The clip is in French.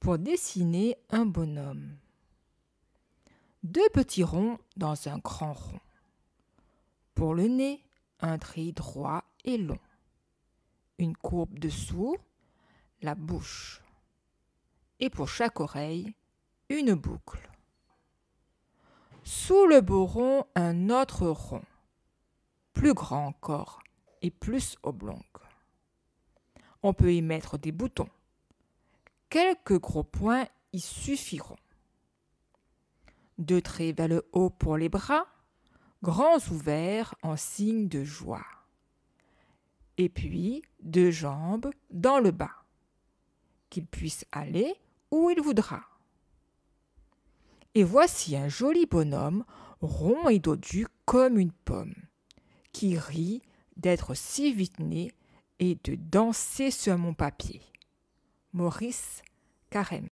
pour dessiner un bonhomme. Deux petits ronds dans un grand rond. Pour le nez, un tri droit et long. Une courbe dessous, la bouche. Et pour chaque oreille, une boucle. Sous le beau rond, un autre rond, plus grand encore et plus oblong. On peut y mettre des boutons. Quelques gros points y suffiront. Deux traits vers le haut pour les bras, grands ouverts en signe de joie. Et puis deux jambes dans le bas, qu'il puisse aller où il voudra. Et voici un joli bonhomme, rond et dodu comme une pomme, qui rit d'être si vite né et de danser sur mon papier. Maurice Carême.